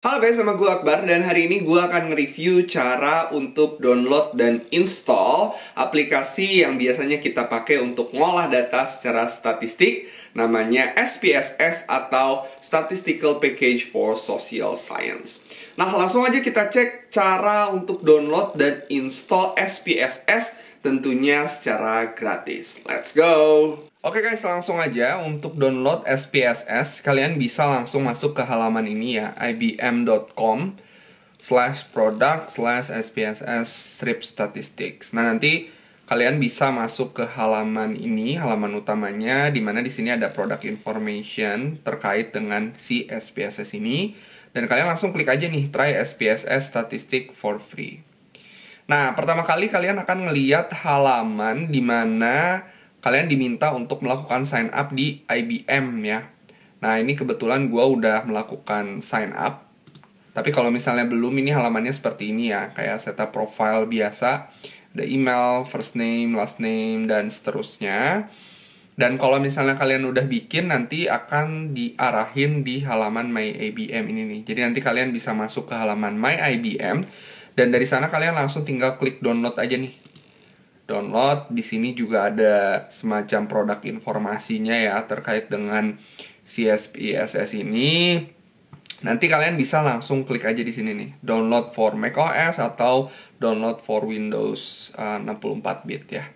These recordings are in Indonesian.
Halo guys, nama gue Akbar dan hari ini gue akan nge-review cara untuk download dan install aplikasi yang biasanya kita pakai untuk ngolah data secara statistik namanya SPSS atau Statistical Package for Social Science. Nah, langsung aja kita cek cara untuk download dan install SPSS tentunya secara gratis. Let's go! Oke okay guys, langsung aja untuk download SPSS, kalian bisa langsung masuk ke halaman ini ya, ibm.com slash product slash SPSS strip statistics. Nah nanti kalian bisa masuk ke halaman ini, halaman utamanya, di mana di sini ada product information terkait dengan si SPSS ini. Dan kalian langsung klik aja nih, try SPSS statistic for free. Nah, pertama kali kalian akan melihat halaman di mana kalian diminta untuk melakukan sign up di IBM ya. Nah, ini kebetulan gue udah melakukan sign up tapi kalau misalnya belum ini halamannya seperti ini ya, kayak setup profile biasa ada email, first name, last name, dan seterusnya. Dan kalau misalnya kalian udah bikin, nanti akan diarahin di halaman My IBM ini nih. Jadi nanti kalian bisa masuk ke halaman My IBM, dan dari sana kalian langsung tinggal klik download aja nih. Download, di sini juga ada semacam produk informasinya ya terkait dengan CSPSS ini Nanti kalian bisa langsung klik aja di sini nih, download for macOS atau download for Windows eh, uh, 64 bit ya.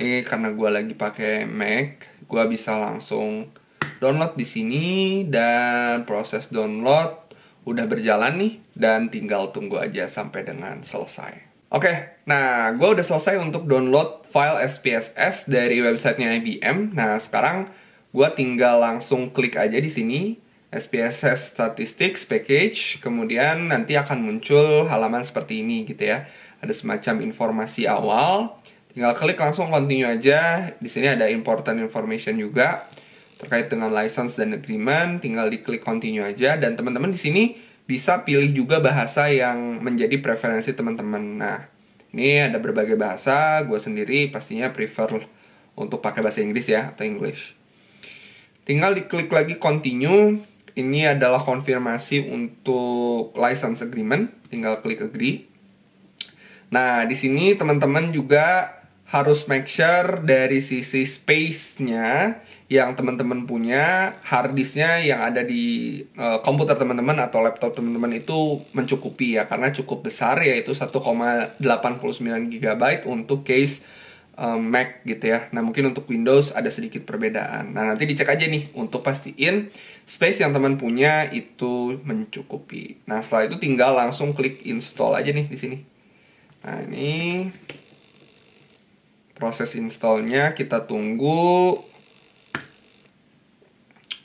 Ini karena gue lagi pakai Mac, gue bisa langsung download di sini dan proses download udah berjalan nih dan tinggal tunggu aja sampai dengan selesai. Oke, okay, nah gue udah selesai untuk download file SPSS dari websitenya IBM. Nah sekarang gue tinggal langsung klik aja di sini SPSS Statistics Package, kemudian nanti akan muncul halaman seperti ini gitu ya. Ada semacam informasi awal, tinggal klik langsung continue aja. Di sini ada important information juga terkait dengan license dan agreement, tinggal diklik continue aja dan teman-teman di sini bisa pilih juga bahasa yang menjadi preferensi teman-teman. Nah, ini ada berbagai bahasa, gue sendiri pastinya prefer untuk pakai bahasa Inggris ya atau English. Tinggal diklik lagi continue, ini adalah konfirmasi untuk license agreement, tinggal klik agree. Nah, di sini teman-teman juga harus make sure dari sisi space-nya yang teman-teman punya, hard disk-nya yang ada di uh, komputer teman-teman atau laptop teman-teman itu mencukupi ya karena cukup besar yaitu 1,89 GB untuk case um, Mac gitu ya. Nah mungkin untuk Windows ada sedikit perbedaan. Nah nanti dicek aja nih untuk pastiin space yang teman punya itu mencukupi. Nah setelah itu tinggal langsung klik install aja nih di sini. Nah ini proses installnya kita tunggu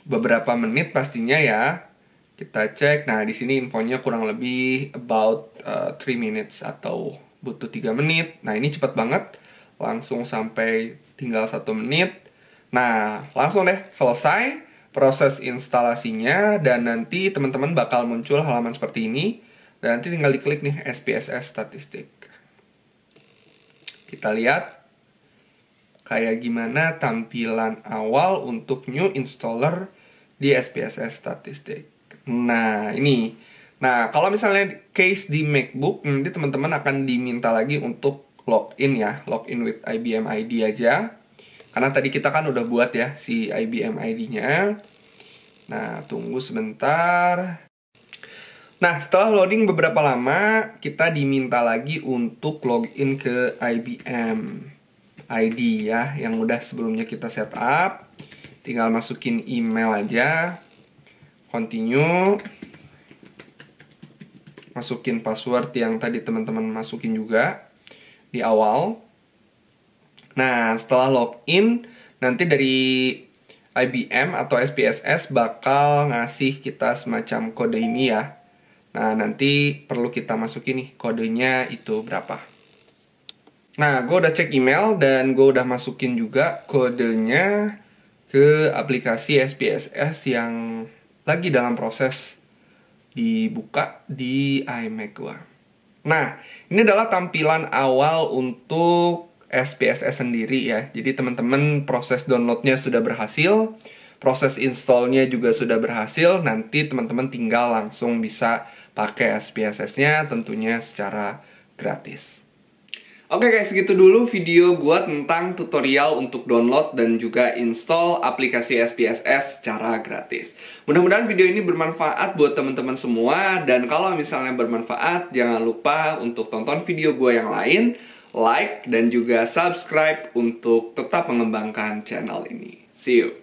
beberapa menit pastinya ya kita cek nah di sini infonya kurang lebih about uh, eh, 3 minutes atau butuh 3 menit nah ini cepat banget langsung sampai tinggal satu menit. Nah, langsung deh selesai proses instalasinya dan nanti teman-teman bakal muncul halaman seperti ini. Dan nanti tinggal diklik nih SPSS statistik. Kita lihat kayak gimana tampilan awal untuk new installer di SPSS statistik. Nah, ini. Nah, kalau misalnya case di MacBook, nanti teman-teman akan diminta lagi untuk login ya, login with IBM ID aja. Karena tadi kita kan udah buat ya si IBM ID-nya. Nah, tunggu sebentar. Nah, setelah loading beberapa lama, kita diminta lagi untuk login ke IBM ID ya, yang udah sebelumnya kita setup. Tinggal masukin email aja. Continue. Masukin password yang tadi teman-teman masukin juga di awal. Nah, setelah login, nanti dari IBM atau SPSS bakal ngasih kita semacam kode ini ya. Nah, nanti perlu kita masukin nih kodenya itu berapa. Nah, gue udah cek email dan gue udah masukin juga kodenya ke aplikasi SPSS yang lagi dalam proses dibuka di iMac gue. Nah, ini adalah tampilan awal untuk SPSS sendiri ya. Jadi teman-teman proses downloadnya sudah berhasil, proses installnya juga sudah berhasil. Nanti teman-teman tinggal langsung bisa pakai SPSS-nya tentunya secara gratis. Oke okay guys, segitu dulu video gue tentang tutorial untuk download dan juga install aplikasi SPSS secara gratis. Mudah-mudahan video ini bermanfaat buat teman-teman semua dan kalau misalnya bermanfaat jangan lupa untuk tonton video gue yang lain, like dan juga subscribe untuk tetap mengembangkan channel ini. See you.